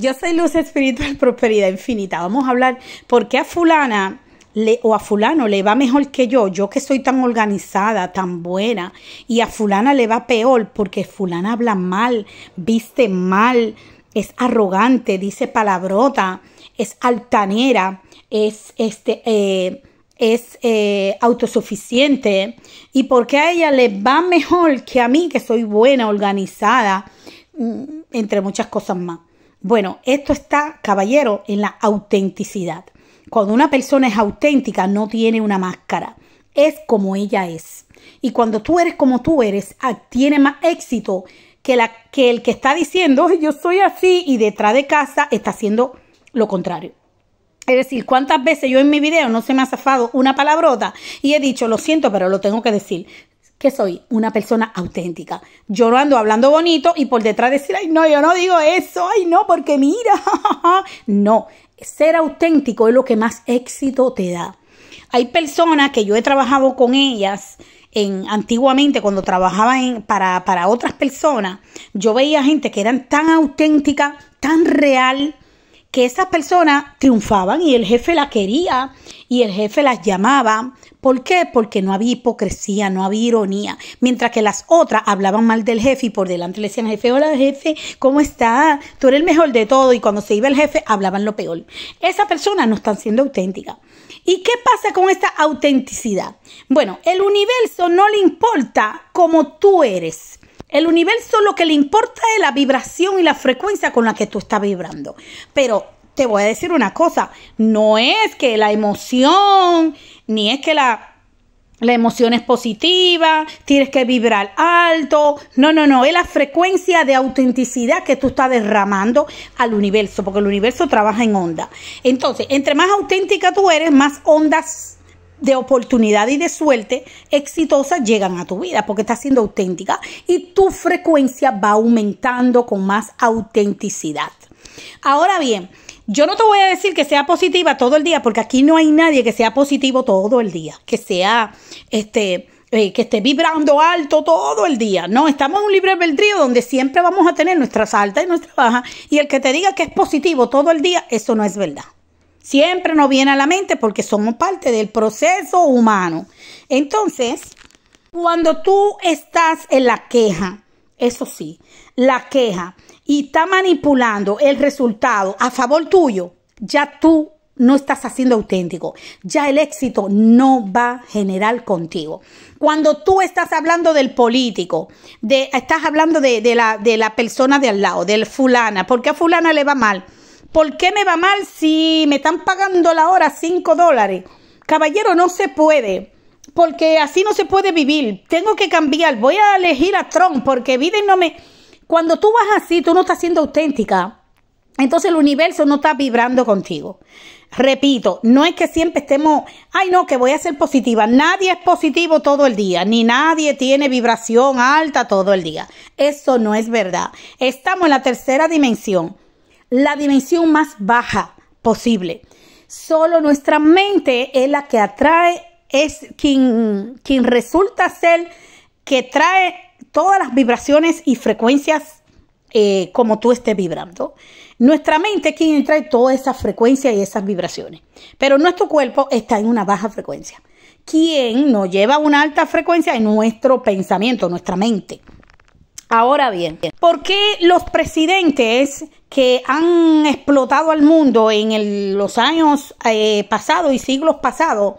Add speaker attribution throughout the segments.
Speaker 1: Yo soy Luz Espiritual Prosperidad Infinita. Vamos a hablar por qué a fulana o a fulano le va mejor que yo, yo que soy tan organizada, tan buena, y a fulana le va peor porque fulana habla mal, viste mal, es arrogante, dice palabrota, es altanera, es este... Eh, es eh, autosuficiente y por qué a ella le va mejor que a mí, que soy buena, organizada, mm, entre muchas cosas más. Bueno, esto está, caballero, en la autenticidad. Cuando una persona es auténtica, no tiene una máscara, es como ella es. Y cuando tú eres como tú eres, ah, tiene más éxito que, el que está diciendo, yo soy así y detrás de casa está haciendo lo contrario. Es decir, cuántas veces yo en mi video no se me ha zafado una palabrota y he dicho, lo siento, pero lo tengo que decir que soy una persona auténtica. Yo no ando hablando bonito y por detrás decir, ay, no, yo no digo eso, ay, no, porque mira. no, ser auténtico es lo que más éxito te da. Hay personas que yo he trabajado con ellas en, antiguamente cuando trabajaba en, para, para otras personas, yo veía gente que eran tan auténtica, tan real, que esas personas triunfaban y el jefe la quería y el jefe las llamaba ¿Por qué? Porque no había hipocresía, no había ironía. Mientras que las otras hablaban mal del jefe y por delante le decían, jefe, hola jefe, ¿cómo está? Tú eres el mejor de todo. Y cuando se iba el jefe, hablaban lo peor. Esas personas no están siendo auténtica. ¿Y qué pasa con esta autenticidad? Bueno, el universo no le importa cómo tú eres. El universo lo que le importa es la vibración y la frecuencia con la que tú estás vibrando. Pero te voy a decir una cosa, no es que la emoción, ni es que la, emoción es positiva, tienes que vibrar alto, no, no, no, es la frecuencia de autenticidad que tú estás derramando al universo, porque el universo trabaja en onda. Entonces, entre más auténtica tú eres, más ondas de oportunidad y de suerte exitosas llegan a tu vida porque estás siendo auténtica y tu frecuencia va aumentando con más autenticidad. Ahora bien, yo no te voy a decir que sea positiva todo el día, porque aquí no hay nadie que sea positivo todo el día, que sea este. Eh, que esté vibrando alto todo el día. No, estamos en un libre albedrío donde siempre vamos a tener nuestras altas y nuestras bajas. Y el que te diga que es positivo todo el día, eso no es verdad. Siempre nos viene a la mente porque somos parte del proceso humano. Entonces, cuando tú estás en la queja, eso sí, la queja y está manipulando el resultado a favor tuyo, ya tú no estás haciendo auténtico. Ya el éxito no va a generar contigo. Cuando tú estás hablando del político, de, estás hablando de, la, de la persona de al lado, del fulana, ¿por qué a fulana le va mal? ¿Por qué me va mal si me están pagando la hora 5 dólares? Caballero, no se puede porque así no se puede vivir. Tengo que cambiar. Voy a elegir a Trump porque Biden no me. Cuando tú vas así, tú no estás siendo auténtica. Entonces el universo no está vibrando contigo. Repito, no es que siempre estemos, ay no, que voy a ser positiva. Nadie es positivo todo el día, ni nadie tiene vibración alta todo el día. Eso no es verdad. Estamos en la tercera dimensión, la dimensión más baja posible. Solo nuestra mente es la que atrae, es quien, quien resulta ser que trae todas las vibraciones y frecuencias eh, como tú estés vibrando. Nuestra mente es quien entra en todas esas frecuencias y esas vibraciones, pero nuestro cuerpo está en una baja frecuencia. quién nos lleva a una alta frecuencia en nuestro pensamiento, nuestra mente. Ahora bien, ¿por qué los presidentes que han explotado al mundo en los años eh, pasados y siglos pasados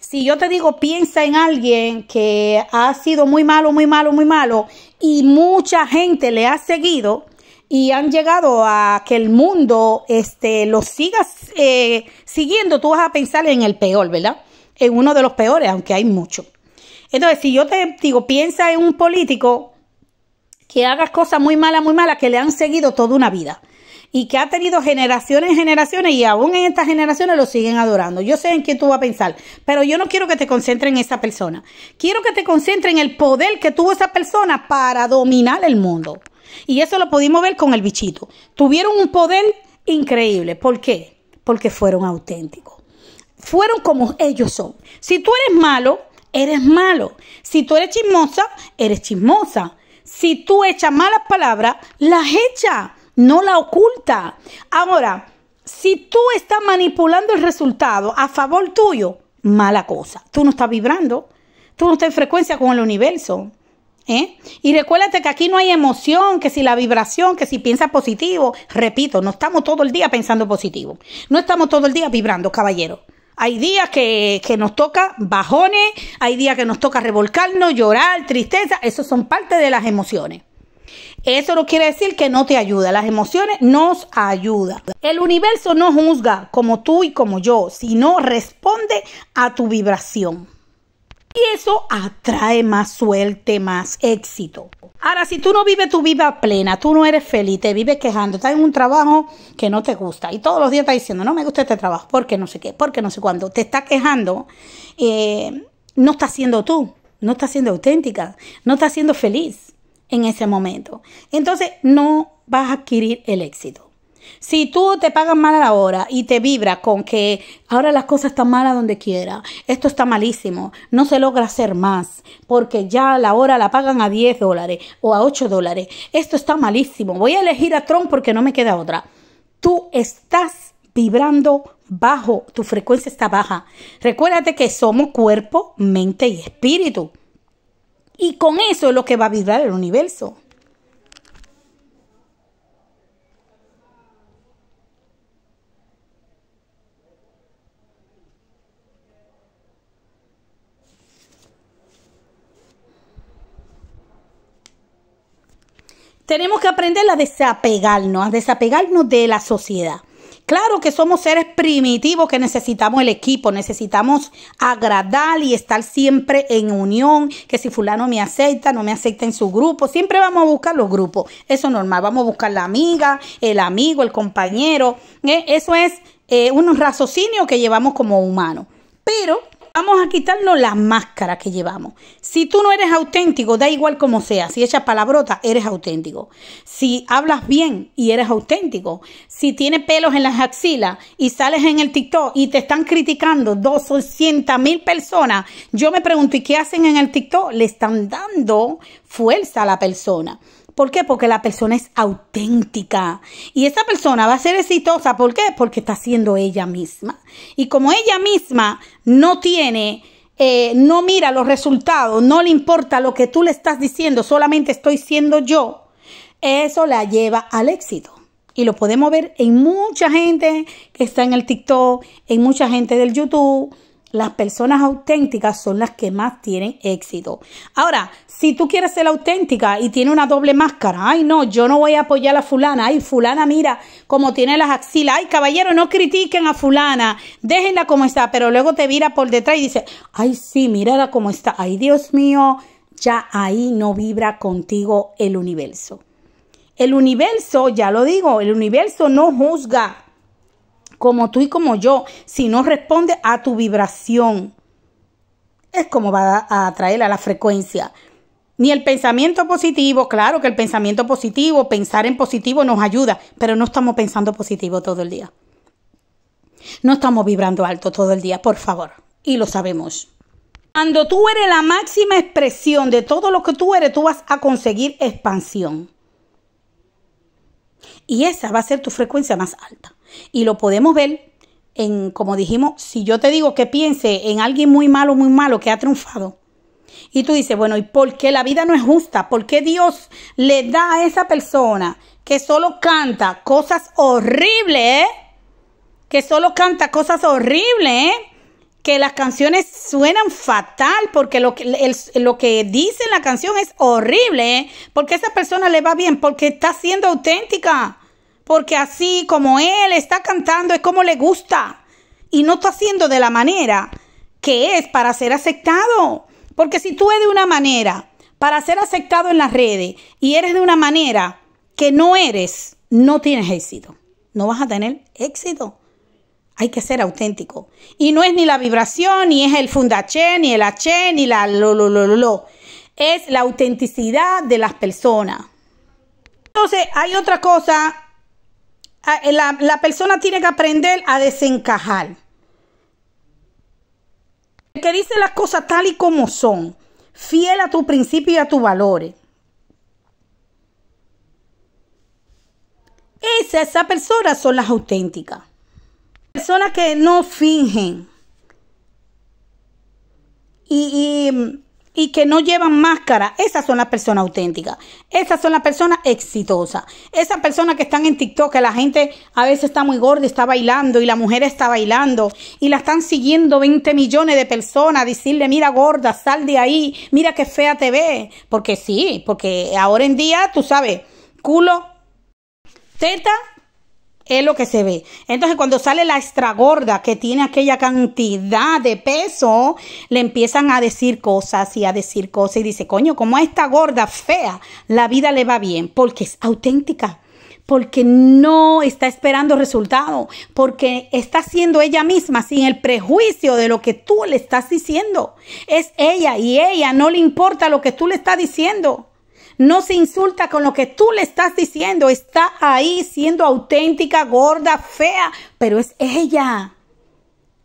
Speaker 1: si yo te digo piensa en alguien que ha sido muy malo, muy malo, muy malo y mucha gente le ha seguido y han llegado a que el mundo este, lo siga eh, siguiendo, tú vas a pensar en el peor, ¿verdad? En uno de los peores, aunque hay muchos. Entonces, si yo te digo piensa en un político que haga cosas muy malas, muy malas, que le han seguido toda una vida y que ha tenido generaciones y generaciones y aún en estas generaciones lo siguen adorando. Yo sé en quién tú vas a pensar, pero yo no quiero que te concentres en esa persona. Quiero que te concentres en el poder que tuvo esa persona para dominar el mundo. Y eso lo pudimos ver con el bichito. Tuvieron un poder increíble. ¿Por qué? Porque fueron auténticos. Fueron como ellos son. Si tú eres malo, eres malo. Si tú eres chismosa, eres chismosa. Si tú echas malas palabras, las echas no la oculta. Ahora, si tú estás manipulando el resultado a favor tuyo, mala cosa. Tú no estás vibrando, tú no estás en frecuencia con el universo. ¿eh? Y recuérdate que aquí no hay emoción, que si la vibración, que si piensas positivo, repito, no estamos todo el día pensando positivo, no estamos todo el día vibrando, caballero. Hay días que, que, nos toca bajones, hay días que nos toca revolcarnos, llorar, tristeza, eso son parte de las emociones. Eso no quiere decir que no te ayuda. Las emociones nos ayudan. El universo no juzga como tú y como yo, sino responde a tu vibración. Y eso atrae más suerte, más éxito. Ahora, si tú no vives tu vida plena, tú no eres feliz, te vives quejando, estás en un trabajo que no te gusta y todos los días estás diciendo, no me gusta este trabajo, porque no sé qué, porque no sé cuándo, te estás quejando, eh, no estás siendo tú, no estás siendo auténtica, no estás siendo feliz en ese momento. Entonces no vas a adquirir el éxito. Si tú te pagas mal a la hora y te vibra con que ahora las cosas están malas donde quiera, esto está malísimo, no se logra hacer más, porque ya la hora la pagan a 10 dólares o a 8 dólares, esto está malísimo, voy a elegir a Tron porque no me queda otra. Tú estás vibrando bajo, tu frecuencia está baja. Recuérdate que somos cuerpo, mente y espíritu. Y con eso es lo que va a vibrar el universo. Tenemos que aprender a desapegarnos, a desapegarnos de la sociedad. Claro que somos seres primitivos que necesitamos el equipo, necesitamos agradar y estar siempre en unión, que si fulano me acepta, no me acepta en su grupo, siempre vamos a buscar los grupos, eso es normal, vamos a buscar la amiga, el amigo, el compañero, ¿eh? eso es eh, un raciocinio que llevamos como humanos, pero vamos a quitarnos las máscaras que llevamos. Si tú no eres auténtico, da igual como sea. Si echas palabrota, eres auténtico. Si hablas bien y eres auténtico. Si tienes pelos en las axilas y sales en el TikTok y te están criticando 200 mil personas, yo me pregunto, ¿y qué hacen en el TikTok? Le están dando fuerza a la persona. ¿Por qué? Porque la persona es auténtica. Y esa persona va a ser exitosa. ¿Por qué? Porque está siendo ella misma. Y como ella misma no tiene, eh, no mira los resultados, no le importa lo que tú le estás diciendo, solamente estoy siendo yo, eso la lleva al éxito. Y lo podemos ver en mucha gente que está en el TikTok, en mucha gente del YouTube las personas auténticas son las que más tienen éxito. Ahora, si tú quieres ser auténtica y tiene una doble máscara, ay no, yo no voy a apoyar a fulana, ay fulana mira cómo tiene las axilas, ay caballero, no critiquen a fulana, déjenla como está, pero luego te vira por detrás y dice, ay sí, mírala cómo está, ay Dios mío, ya ahí no vibra contigo el universo. El universo, ya lo digo, el universo no juzga como tú y como yo, si no responde a tu vibración. Es como va a atraer a la frecuencia. Ni el pensamiento positivo, claro que el pensamiento positivo, pensar en positivo nos ayuda, pero no estamos pensando positivo todo el día. No estamos vibrando alto todo el día, por favor, y lo sabemos. Cuando tú eres la máxima expresión de todo lo que tú eres, tú vas a conseguir expansión. Y esa va a ser tu frecuencia más alta. Y lo podemos ver en, como dijimos, si yo te digo que piense en alguien muy malo, muy malo que ha triunfado. Y tú dices, bueno, ¿y por qué la vida no es justa? ¿Por qué Dios le da a esa persona que solo canta cosas horribles? ¿eh? Que solo canta cosas horribles, eh? que las canciones suenan fatal porque lo que, lo que dice la canción es horrible, ¿eh? porque esa persona le va bien, porque está siendo auténtica, porque así como él está cantando es como le gusta y no está haciendo de la manera que es para ser aceptado. Porque si tú eres de una manera para ser aceptado en las redes y eres de una manera que no eres, no tienes éxito. No vas a tener éxito. Hay que ser auténtico. Y no es ni la vibración, ni es el fundache, ni el h, ni la lo, lo, lo, lo. Es la autenticidad de las personas. Entonces, hay otra cosa. Ah, eh, la, persona tiene que aprender a desencajar. El que dice las cosas tal y como son, fiel a tu principio y a tus valores. Esas esa son las auténticas. Personas que no fingen y, y, que no llevan máscara, esas son las personas auténticas, esas son las personas exitosas, esas personas que están en TikTok, que la gente a veces está muy gorda, está bailando y la mujer está bailando y la están siguiendo 20 millones de personas, decirle, mira gorda, sal de ahí, mira qué fea te ve, porque sí, porque ahora en día, tú sabes, culo, teta, es lo que se ve. Entonces cuando sale la extra gorda que tiene aquella cantidad de peso, le empiezan a decir cosas y a decir cosas y dice, coño, como a esta gorda fea la vida le va bien porque es auténtica porque no está esperando resultado, porque está siendo ella misma sin el prejuicio de lo que tú le estás diciendo. Es ella y ella no le importa lo que tú le estás diciendo no se insulta con lo que tú le estás diciendo. Está ahí siendo auténtica, gorda, fea, pero es ella.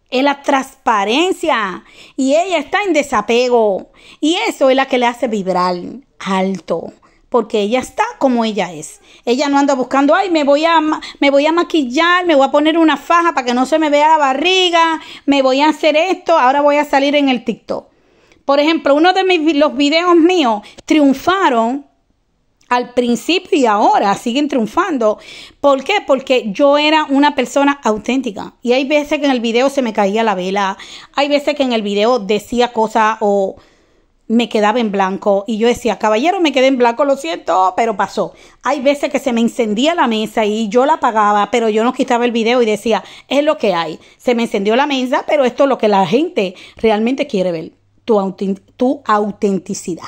Speaker 1: Es la transparencia y ella está en desapego. Y eso es la que le hace vibrar alto porque ella está como ella es. Ella no anda buscando, ay, me voy a, me voy a maquillar, me voy a poner una faja para que no se me vea la barriga, me voy a hacer esto, ahora voy a salir en el TikTok. Por ejemplo, uno de mis, los videos míos triunfaron al principio y ahora siguen triunfando. ¿Por qué? Porque yo era una persona auténtica. Y hay veces que en el video se me caía la vela. Hay veces que en el video decía cosas o me quedaba en blanco. Y yo decía, caballero, me quedé en blanco, lo siento, pero pasó. Hay veces que se me encendía la mesa y yo la apagaba, pero yo no quitaba el video y decía, es lo que hay. Se me encendió la mesa, pero esto es lo que la gente realmente quiere ver tu, autenticidad.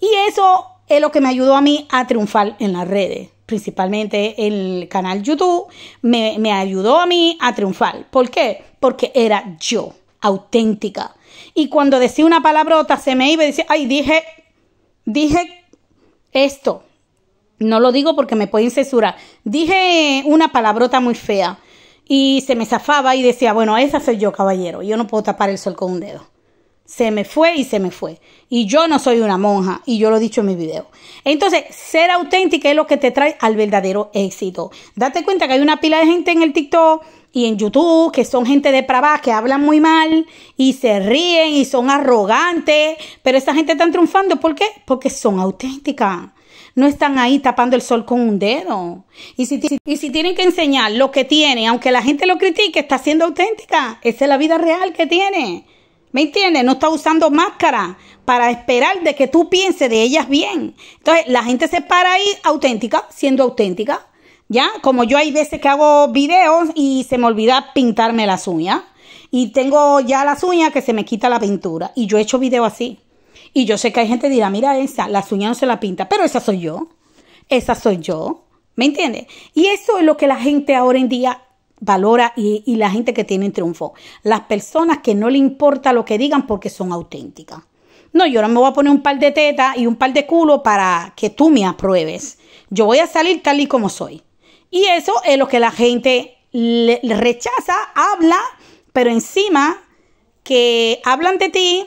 Speaker 1: Y eso es lo que me ayudó a mí a triunfar en las redes principalmente el canal YouTube, me, me, ayudó a mí a triunfar. ¿Por qué? Porque era yo, auténtica. Y cuando decía una palabrota, se me iba y decía, ay, dije, dije esto. No lo digo porque me pueden censurar. Dije una palabrota muy fea y se me zafaba y decía, bueno, esa soy yo, caballero. Yo no puedo tapar el sol con un dedo se me fue y se me fue. Y yo no soy una monja, y yo lo he dicho en mi video. Entonces, ser auténtica es lo que te trae al verdadero éxito. Date cuenta que hay una pila de gente en el TikTok y en YouTube que son gente de depravada, que hablan muy mal y se ríen y son arrogantes, pero esa gente está triunfando. ¿Por qué? Porque son auténticas no están ahí tapando el sol con un dedo. Y si, y si, tienen que enseñar lo que tienen, aunque la gente lo critique, está siendo auténtica. Esa es la vida real que tiene. ¿Me entiendes? No está usando máscara para esperar de que tú pienses de ellas bien. Entonces, la gente se para ahí auténtica, siendo auténtica. ¿Ya? Como yo hay veces que hago videos y se me olvida pintarme las uñas. Y tengo ya las uñas que se me quita la pintura. Y yo he hecho videos así. Y yo sé que hay gente que dirá, mira esa, las uñas no se la pinta. Pero esa soy yo. Esa soy yo. ¿Me entiendes? Y eso es lo que la gente ahora en día valora y, la gente que tiene triunfo. Las personas que no le importa lo que digan porque son auténticas. No, yo ahora me voy a poner un par de tetas y un par de culo para que tú me apruebes. Yo voy a salir tal y como soy. Y eso es lo que la gente rechaza, habla, pero encima que hablan de ti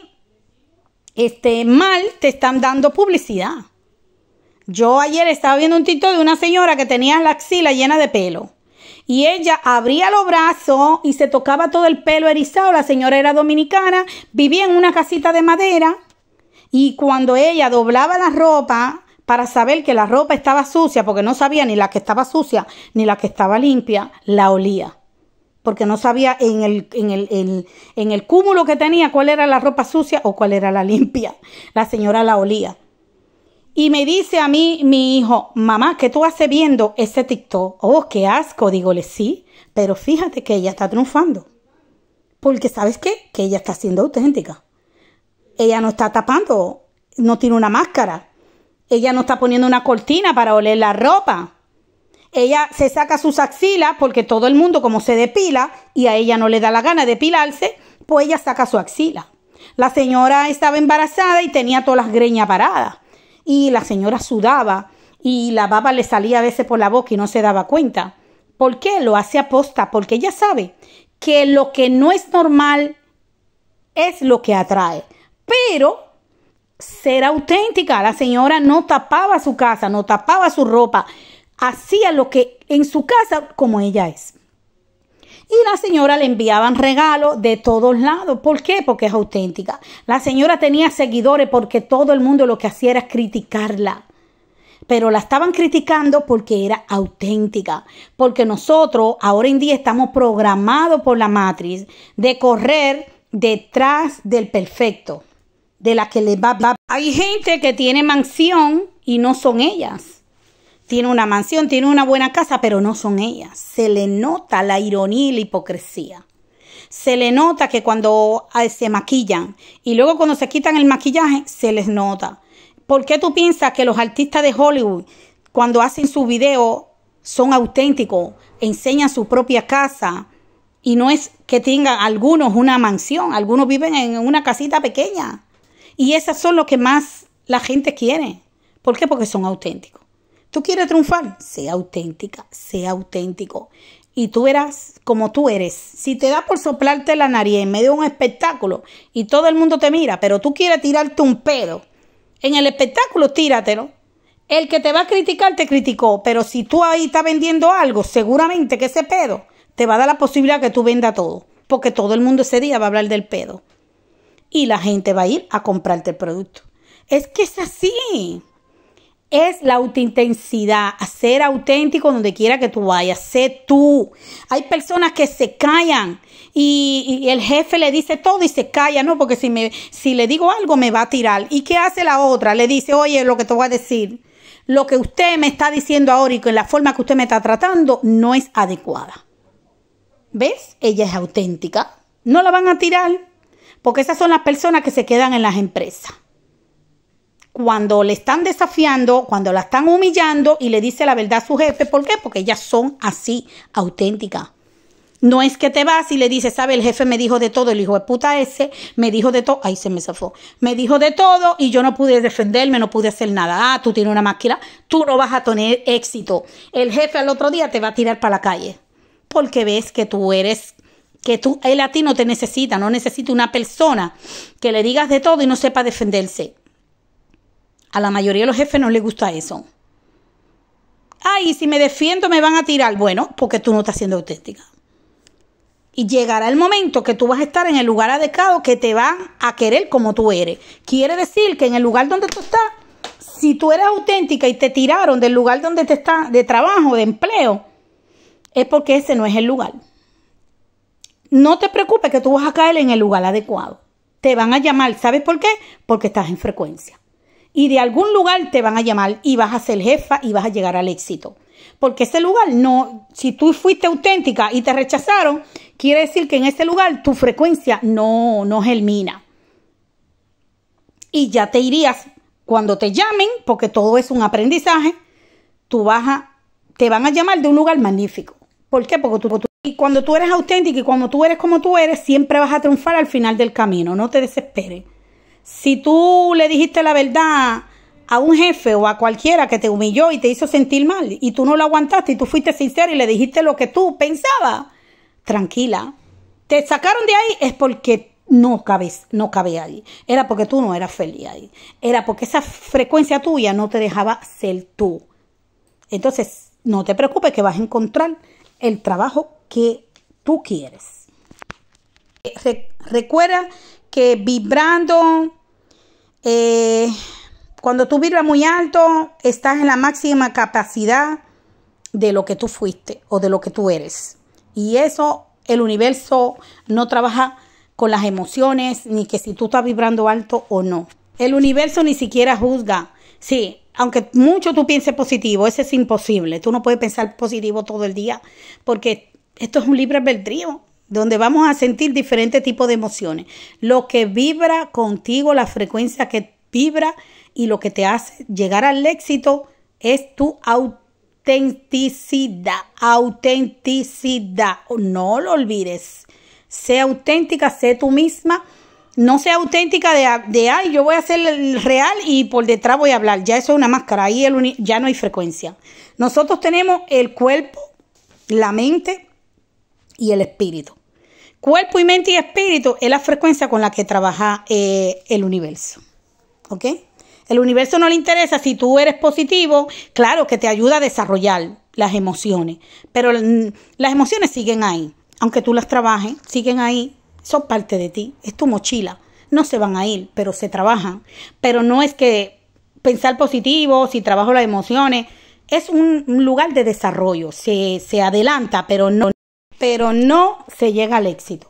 Speaker 1: este, mal, te están dando publicidad. Yo ayer estaba viendo un tito de una señora que tenía la axila llena de pelo y ella abría los brazos y se tocaba todo el pelo erizado. La señora era dominicana, vivía en una casita de madera y cuando ella doblaba la ropa para saber que la ropa estaba sucia, porque no sabía ni la que estaba sucia ni la que estaba limpia, la olía. Porque no sabía en el, en el cúmulo que tenía cuál era la ropa sucia o cuál era la limpia. La señora la olía. Y me dice a mí mi hijo, mamá, ¿qué tú haces viendo ese TikTok? Oh, qué asco, digole sí, pero fíjate que ella está triunfando. Porque sabes qué? Que ella está siendo auténtica. Ella no está tapando, no tiene una máscara. Ella no está poniendo una cortina para oler la ropa. Ella se saca sus axilas porque todo el mundo como se depila y a ella no le da la gana de depilarse, pues ella saca su axila. La señora estaba embarazada y tenía todas las greñas paradas y la señora sudaba y la baba le salía a veces por la boca y no se daba cuenta. ¿Por qué? Lo hace aposta, porque ella sabe que lo que no es normal es lo que atrae. Pero ser auténtica, la señora no tapaba su casa, no tapaba su ropa, hacía lo que en su casa como ella es y la señora le enviaban regalos de todos lados. ¿Por qué? Porque es auténtica. La señora tenía seguidores porque todo el mundo lo que hacía era criticarla pero la estaban criticando porque era auténtica, porque nosotros ahora en día estamos programados por la matriz de correr detrás del perfecto, de la que le va. va. Hay gente que tiene mansión y no son ellas tiene una mansión, tiene una buena casa, pero no son ellas. Se le nota la ironía y la hipocresía. Se le nota que cuando ah, se maquillan y luego cuando se quitan el maquillaje, se les nota. ¿Por qué tú piensas que los artistas de Hollywood, cuando hacen su video, son auténticos, enseñan su propia casa? Y no es que tengan algunos una mansión, algunos viven en una casita pequeña. Y esas son lo que más la gente quiere. ¿Por qué? Porque son auténticos. Tú quieres triunfar, sea auténtica, sea auténtico. Y tú eras como tú eres. Si te da por soplarte la nariz en medio de un espectáculo y todo el mundo te mira, pero tú quieres tirarte un pedo, en el espectáculo tíratelo. El que te va a criticar te criticó, pero si tú ahí estás vendiendo algo, seguramente que ese pedo te va a dar la posibilidad que tú venda todo, porque todo el mundo ese día va a hablar del pedo. Y la gente va a ir a comprarte el producto. Es que es así es la autenticidad, ser auténtico donde quiera que tú vayas, sé tú. Hay personas que se callan y, el jefe le dice todo y se calla, no, porque si, me, si le digo algo me va a tirar. ¿Y qué hace la otra? Le dice, oye, lo que te voy a decir, lo que usted me está diciendo ahora y con la forma que usted me está tratando no es adecuada. ¿Ves? Ella es auténtica. No la van a tirar, porque esas son las personas que se quedan en las empresas cuando le están desafiando, cuando la están humillando y le dice la verdad a su jefe. ¿Por qué? Porque ellas son así, auténticas. No es que te vas y le dices, sabe, el jefe me dijo de todo, el hijo de puta ese, me dijo de todo, ahí se me zafó, me dijo de todo y yo no pude defenderme, no pude hacer nada. Ah, tú tienes una máquina, tú no vas a tener éxito. El jefe al otro día te va a tirar para la calle porque ves que tú eres, que tú, ti no te necesita, no necesita una persona que le digas de todo y no sepa defenderse. A la mayoría de los jefes no les gusta eso. Ay, si me defiendo me van a tirar. Bueno, porque tú no estás siendo auténtica. Y llegará el momento que tú vas a estar en el lugar adecuado que te van a querer como tú eres. Quiere decir que en el lugar donde tú estás, si tú eres auténtica y te tiraron del lugar donde te está de trabajo, de empleo, es porque ese no es el lugar. No te preocupes que tú vas a caer en el lugar adecuado. Te van a llamar. ¿Sabes por qué? Porque estás en frecuencia y de algún lugar te van a llamar y vas a ser jefa y vas a llegar al éxito. Porque ese lugar no, si tú fuiste auténtica y te rechazaron, quiere decir que en ese lugar tu frecuencia no, no germina. Y ya te irías cuando te llamen, porque todo es un aprendizaje, tú vas a, te van a llamar de un lugar magnífico. ¿Por qué? Porque tú y cuando tú eres auténtica y cuando tú eres como tú eres, siempre vas a triunfar al final del camino. No te desesperes. Si tú le dijiste la verdad a un jefe o a cualquiera que te humilló y te hizo sentir mal y tú no lo aguantaste y tú fuiste sincero y le dijiste lo que tú pensabas, tranquila. Te sacaron de ahí es porque no cabes, no cabe ahí. Era porque tú no eras feliz ahí. Era porque esa frecuencia tuya no te dejaba ser tú. Entonces, no te preocupes que vas a encontrar el trabajo que tú quieres. recuerda que vibrando eh, cuando tú vibras muy alto, estás en la máxima capacidad de lo que tú fuiste o de lo que tú eres. Y eso el universo no trabaja con las emociones, ni que si tú estás vibrando alto o no. El universo ni siquiera juzga. Sí, aunque mucho tú pienses positivo, eso es imposible. Tú no puedes pensar positivo todo el día porque esto es un libre albedrío donde vamos a sentir diferentes tipos de emociones. Lo que vibra contigo, la frecuencia que vibra y lo que te hace llegar al éxito es tu autenticidad, autenticidad. No lo olvides. Sé auténtica, sé tú misma. No sea auténtica de, de ay, yo voy a ser el real y por detrás voy a hablar. Ya eso es una máscara, ahí ya no hay frecuencia. Nosotros tenemos el cuerpo, la mente y el espíritu cuerpo y mente y espíritu es la frecuencia con la que trabaja eh, el universo. ¿Ok? El universo no le interesa si tú eres positivo, claro que te ayuda a desarrollar las emociones, pero las emociones siguen ahí, aunque tú las trabajes, siguen ahí, son parte de ti, es tu mochila, no se van a ir, pero se trabajan, pero no es que pensar positivo, si trabajo las emociones, es un, lugar de desarrollo, se, se adelanta, pero no pero no se llega al éxito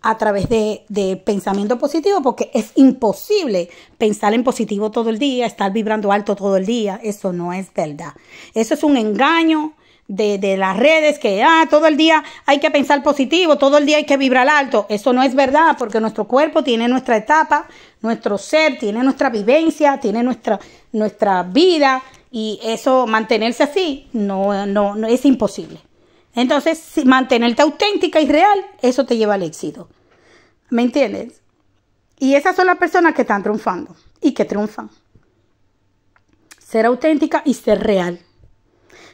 Speaker 1: a través de, pensamiento positivo, porque es imposible pensar en positivo todo el día, estar vibrando alto todo el día. Eso no es verdad. Eso es un engaño de, las redes que ah, todo el día hay que pensar positivo, todo el día hay que vibrar alto. Eso no es verdad, porque nuestro cuerpo tiene nuestra etapa, nuestro ser tiene nuestra vivencia, tiene nuestra, nuestra vida, y eso mantenerse así no, no, no es imposible. Entonces, si mantenerte auténtica y real, eso te lleva al éxito. ¿Me entiendes? Y esas son las personas que están triunfando y que triunfan. Ser auténtica y ser real.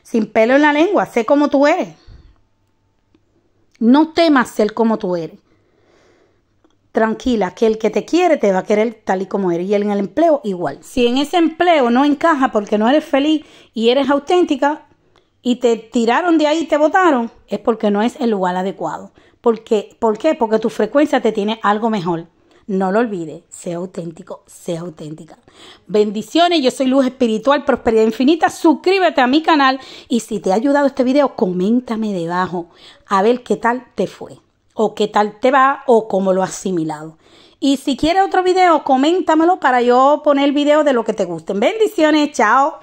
Speaker 1: Sin pelo en la lengua, sé como tú eres. No temas ser como tú eres. Tranquila, que el que te quiere te va a querer tal y como eres. Y en el empleo igual. Si en ese empleo no encaja porque no eres feliz y eres auténtica, y te tiraron de ahí y te votaron, es porque no es el lugar adecuado. Porque, ¿Por qué? Porque tu frecuencia te tiene algo mejor. No lo olvides, sea auténtico, sea auténtica. Bendiciones, yo soy Luz Espiritual, Prosperidad Infinita. Suscríbete a mi canal y si te ha ayudado este video, coméntame debajo a ver qué tal te fue, o qué tal te va, o cómo lo has asimilado. Y si quieres otro video, coméntamelo para yo poner video de lo que te gusten. Bendiciones, chao.